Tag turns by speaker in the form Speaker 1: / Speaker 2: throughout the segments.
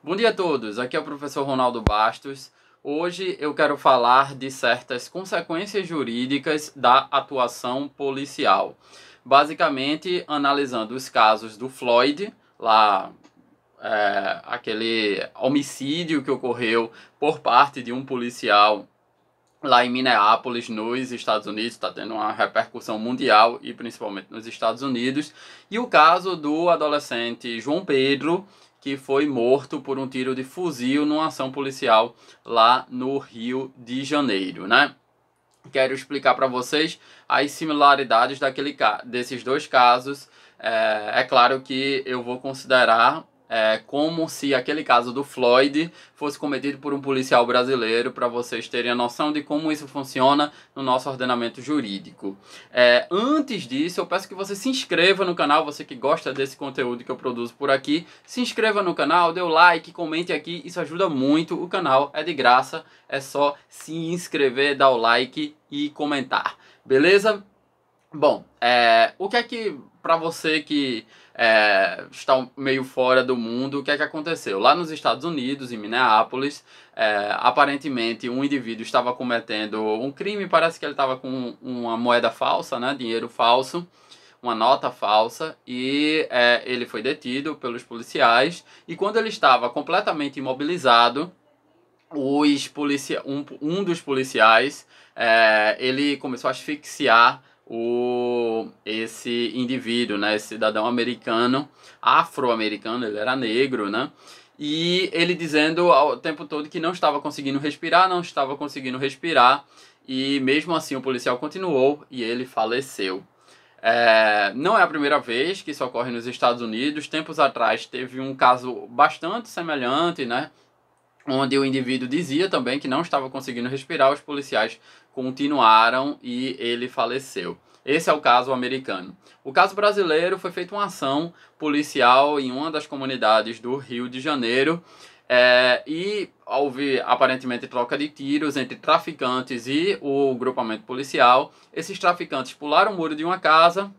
Speaker 1: Bom dia a todos, aqui é o professor Ronaldo Bastos. Hoje eu quero falar de certas consequências jurídicas da atuação policial. Basicamente, analisando os casos do Floyd, lá é, aquele homicídio que ocorreu por parte de um policial lá em Minneapolis, nos Estados Unidos, está tendo uma repercussão mundial e principalmente nos Estados Unidos. E o caso do adolescente João Pedro, que foi morto por um tiro de fuzil numa ação policial lá no Rio de Janeiro, né? Quero explicar para vocês as similaridades daquele, desses dois casos. É, é claro que eu vou considerar é, como se aquele caso do Floyd fosse cometido por um policial brasileiro, para vocês terem a noção de como isso funciona no nosso ordenamento jurídico. É, antes disso, eu peço que você se inscreva no canal, você que gosta desse conteúdo que eu produzo por aqui, se inscreva no canal, dê o like, comente aqui, isso ajuda muito, o canal é de graça, é só se inscrever, dar o like e comentar, beleza? Bom, é, o que é que para você que é, estão meio fora do mundo. O que é que aconteceu? Lá nos Estados Unidos, em Minneapolis, é, aparentemente um indivíduo estava cometendo um crime, parece que ele estava com uma moeda falsa, né, dinheiro falso, uma nota falsa, e é, ele foi detido pelos policiais. E quando ele estava completamente imobilizado, os policia um, um dos policiais é, ele começou a asfixiar o esse indivíduo, né, esse cidadão americano, afro-americano, ele era negro, né? E ele dizendo ao tempo todo que não estava conseguindo respirar, não estava conseguindo respirar, e mesmo assim o policial continuou e ele faleceu. É, não é a primeira vez que isso ocorre nos Estados Unidos. Tempos atrás teve um caso bastante semelhante, né? Onde o indivíduo dizia também que não estava conseguindo respirar, os policiais continuaram e ele faleceu. Esse é o caso americano. O caso brasileiro foi feita uma ação policial em uma das comunidades do Rio de Janeiro é, e houve aparentemente troca de tiros entre traficantes e o grupamento policial. Esses traficantes pularam o muro de uma casa,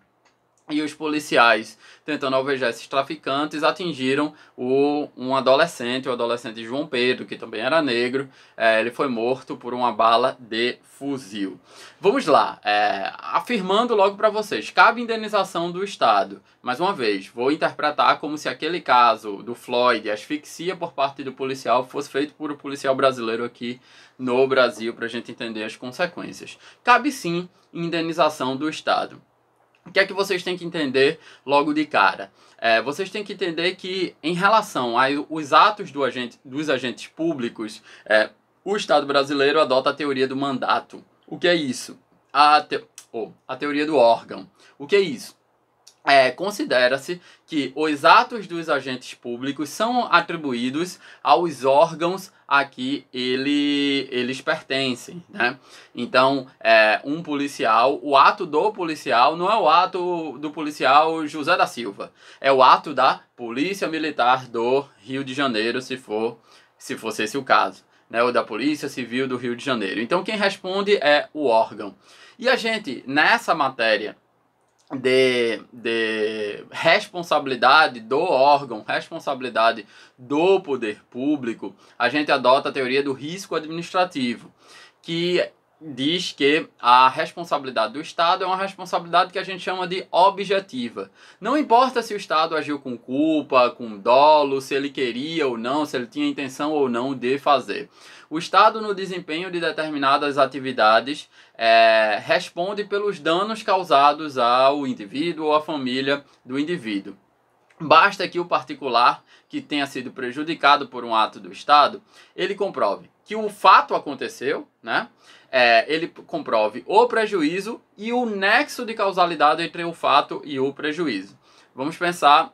Speaker 1: e os policiais tentando alvejar esses traficantes atingiram o, um adolescente, o adolescente João Pedro, que também era negro. É, ele foi morto por uma bala de fuzil. Vamos lá, é, afirmando logo para vocês, cabe indenização do Estado. Mais uma vez, vou interpretar como se aquele caso do Floyd, asfixia por parte do policial, fosse feito por um policial brasileiro aqui no Brasil para a gente entender as consequências. Cabe sim indenização do Estado. O que é que vocês têm que entender logo de cara? É, vocês têm que entender que, em relação aos atos do agente, dos agentes públicos, é, o Estado brasileiro adota a teoria do mandato. O que é isso? A, te... oh, a teoria do órgão. O que é isso? É, considera-se que os atos dos agentes públicos são atribuídos aos órgãos a que ele, eles pertencem. Né? Então, é, um policial, o ato do policial não é o ato do policial José da Silva, é o ato da Polícia Militar do Rio de Janeiro, se for se fosse esse o caso, né? ou da Polícia Civil do Rio de Janeiro. Então, quem responde é o órgão. E a gente, nessa matéria, de, de responsabilidade do órgão, responsabilidade do poder público, a gente adota a teoria do risco administrativo, que diz que a responsabilidade do Estado é uma responsabilidade que a gente chama de objetiva. Não importa se o Estado agiu com culpa, com dolo, se ele queria ou não, se ele tinha intenção ou não de fazer. O Estado, no desempenho de determinadas atividades, é, responde pelos danos causados ao indivíduo ou à família do indivíduo. Basta que o particular que tenha sido prejudicado por um ato do Estado, ele comprove que o fato aconteceu, né? é, ele comprove o prejuízo e o nexo de causalidade entre o fato e o prejuízo. Vamos pensar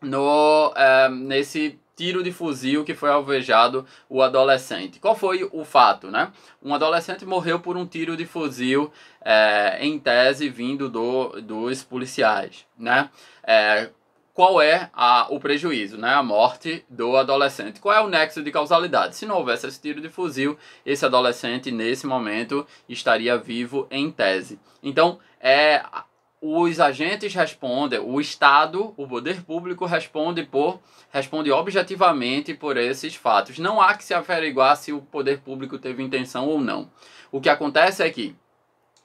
Speaker 1: no, é, nesse tiro de fuzil que foi alvejado o adolescente. Qual foi o fato, né? Um adolescente morreu por um tiro de fuzil é, em tese vindo do, dos policiais, né? É, qual é a, o prejuízo, né? a morte do adolescente. Qual é o nexo de causalidade? Se não houvesse esse tiro de fuzil, esse adolescente, nesse momento, estaria vivo em tese. Então, é, os agentes respondem, o Estado, o poder público responde por responde objetivamente por esses fatos. Não há que se averiguar se o poder público teve intenção ou não. O que acontece é que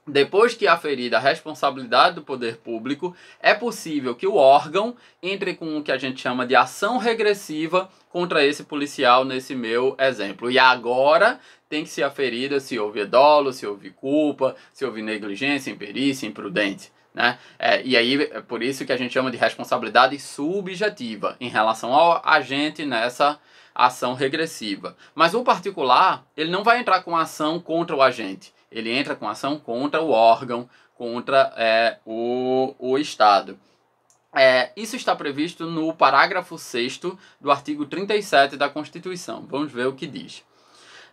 Speaker 1: depois que aferida a responsabilidade do poder público, é possível que o órgão entre com o que a gente chama de ação regressiva contra esse policial nesse meu exemplo. E agora tem que ser aferida se houve dolo, se houve culpa, se houve negligência, imperícia, imprudência, Né? É, e aí é por isso que a gente chama de responsabilidade subjetiva em relação ao agente nessa ação regressiva. Mas o particular, ele não vai entrar com ação contra o agente ele entra com ação contra o órgão, contra é, o, o Estado. É, isso está previsto no parágrafo 6 do artigo 37 da Constituição. Vamos ver o que diz.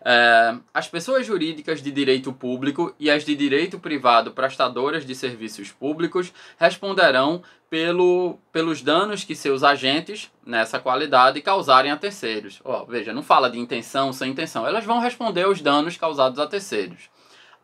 Speaker 1: É, as pessoas jurídicas de direito público e as de direito privado prestadoras de serviços públicos responderão pelo, pelos danos que seus agentes, nessa qualidade, causarem a terceiros. Oh, veja, não fala de intenção, sem intenção. Elas vão responder aos danos causados a terceiros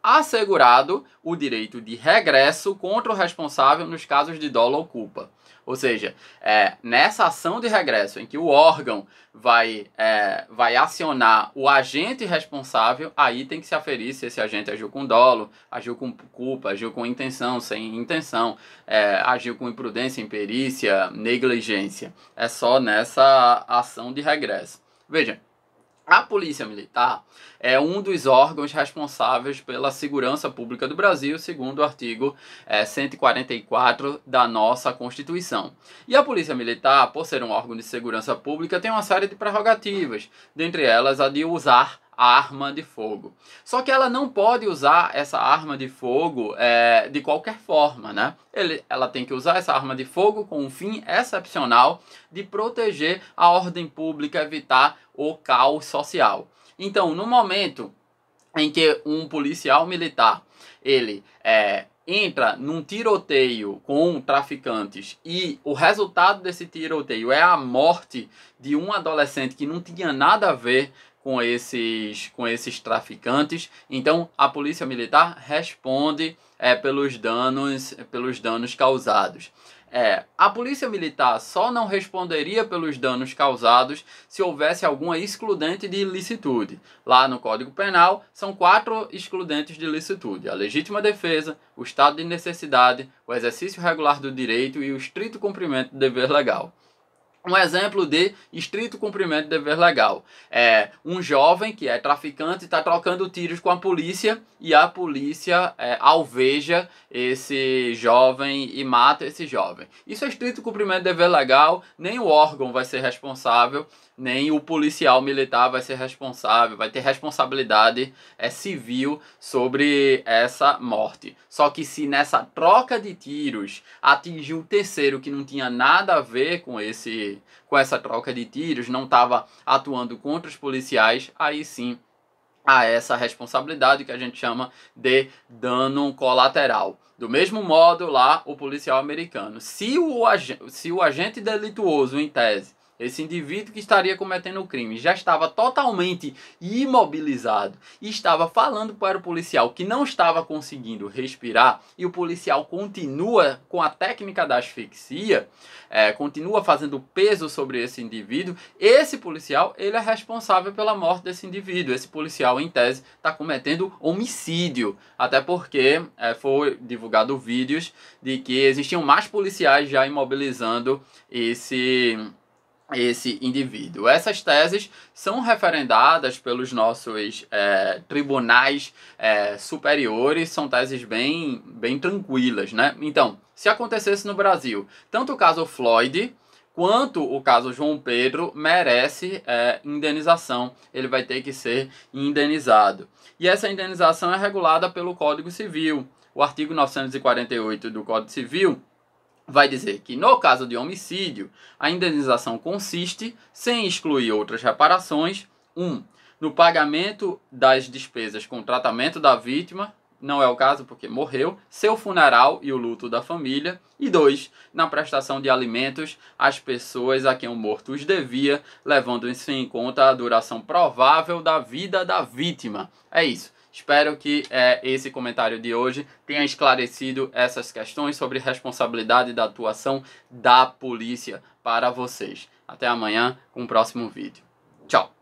Speaker 1: assegurado o direito de regresso contra o responsável nos casos de dolo ou culpa. Ou seja, é, nessa ação de regresso em que o órgão vai, é, vai acionar o agente responsável, aí tem que se aferir se esse agente agiu com dolo, agiu com culpa, agiu com intenção, sem intenção, é, agiu com imprudência, imperícia, negligência. É só nessa ação de regresso. Veja, a Polícia Militar é um dos órgãos responsáveis pela segurança pública do Brasil, segundo o artigo é, 144 da nossa Constituição. E a Polícia Militar, por ser um órgão de segurança pública, tem uma série de prerrogativas, dentre elas a de usar a arma de fogo. Só que ela não pode usar essa arma de fogo é, de qualquer forma, né? Ele, ela tem que usar essa arma de fogo com um fim excepcional de proteger a ordem pública, evitar o caos social. Então, no momento em que um policial militar ele é, entra num tiroteio com traficantes e o resultado desse tiroteio é a morte de um adolescente que não tinha nada a ver com esses com esses traficantes. Então a polícia militar responde é, pelos danos pelos danos causados é: a polícia militar só não responderia pelos danos causados se houvesse alguma excludente de ilicitude. Lá no Código Penal são quatro excludentes de ilicitude: a legítima defesa, o estado de necessidade, o exercício regular do direito e o estrito cumprimento do dever legal. Um exemplo de estrito cumprimento de dever legal. É um jovem que é traficante está trocando tiros com a polícia e a polícia é, alveja esse jovem e mata esse jovem. Isso é estrito cumprimento de dever legal, nem o órgão vai ser responsável, nem o policial militar vai ser responsável, vai ter responsabilidade é, civil sobre essa morte. Só que se nessa troca de tiros atingiu o terceiro que não tinha nada a ver com esse com essa troca de tiros não estava atuando contra os policiais, aí sim há essa responsabilidade que a gente chama de dano colateral. Do mesmo modo, lá o policial americano, se o, se o agente delituoso, em tese, esse indivíduo que estaria cometendo o crime já estava totalmente imobilizado e estava falando para o policial que não estava conseguindo respirar e o policial continua com a técnica da asfixia, é, continua fazendo peso sobre esse indivíduo. Esse policial ele é responsável pela morte desse indivíduo. Esse policial, em tese, está cometendo homicídio, até porque é, foi divulgado vídeos de que existiam mais policiais já imobilizando esse esse indivíduo. Essas teses são referendadas pelos nossos é, tribunais é, superiores, são teses bem, bem tranquilas, né? Então, se acontecesse no Brasil, tanto o caso Floyd quanto o caso João Pedro merece é, indenização, ele vai ter que ser indenizado. E essa indenização é regulada pelo Código Civil. O artigo 948 do Código Civil vai dizer que no caso de homicídio, a indenização consiste, sem excluir outras reparações, 1. Um, no pagamento das despesas com tratamento da vítima, não é o caso porque morreu, seu funeral e o luto da família, e 2. na prestação de alimentos às pessoas a quem o morto os devia, levando-se em conta a duração provável da vida da vítima. É isso. Espero que é, esse comentário de hoje tenha esclarecido essas questões sobre responsabilidade da atuação da polícia para vocês. Até amanhã com o próximo vídeo. Tchau!